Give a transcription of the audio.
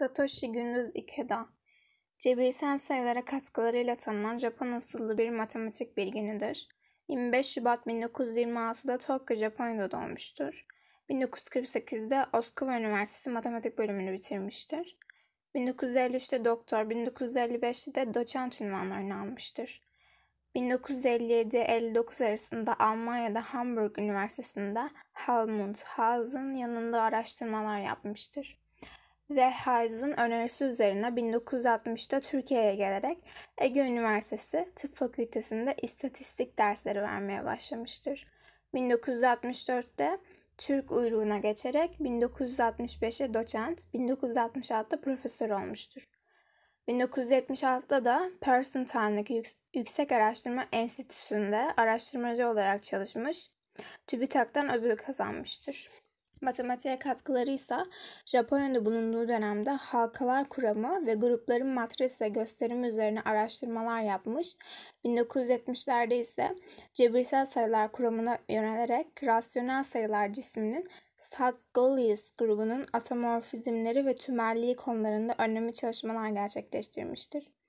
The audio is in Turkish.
Satoshi Gündüz Ikeda, cebirsel sayılara katkılarıyla tanınan Japon asıllı bir matematik bilginidir. 25 Şubat 1926'da Tokyo, Japonya'da doğmuştur. 1948'de Moskova Üniversitesi Matematik bölümünü bitirmiştir. 1953'te doktor, 1955'te de doçent ünvanlarını almıştır. 1957-59 arasında Almanya'da Hamburg Üniversitesi'nde Helmut Haas'ın yanında araştırmalar yapmıştır. Ve Rehharz'ın önerisi üzerine 1960'ta Türkiye'ye gelerek Ege Üniversitesi Tıp Fakültesi'nde istatistik dersleri vermeye başlamıştır. 1964'te Türk uyruğuna geçerek 1965'e doçent, 1966'da profesör olmuştur. 1976'da da Persentan'daki Yüksek Araştırma Enstitüsü'nde araştırmacı olarak çalışmış, TÜBİTAK'tan ödül kazanmıştır. Matematiğe katkıları ise Japonya'da bulunduğu dönemde halkalar kuramı ve grupların matris ve gösterimi üzerine araştırmalar yapmış. 1970'lerde ise cebirsel sayılar kuramına yönelerek rasyonel sayılar cisminin Satgalius grubunun atomorfizmleri ve tümerliği konularında önemli çalışmalar gerçekleştirmiştir.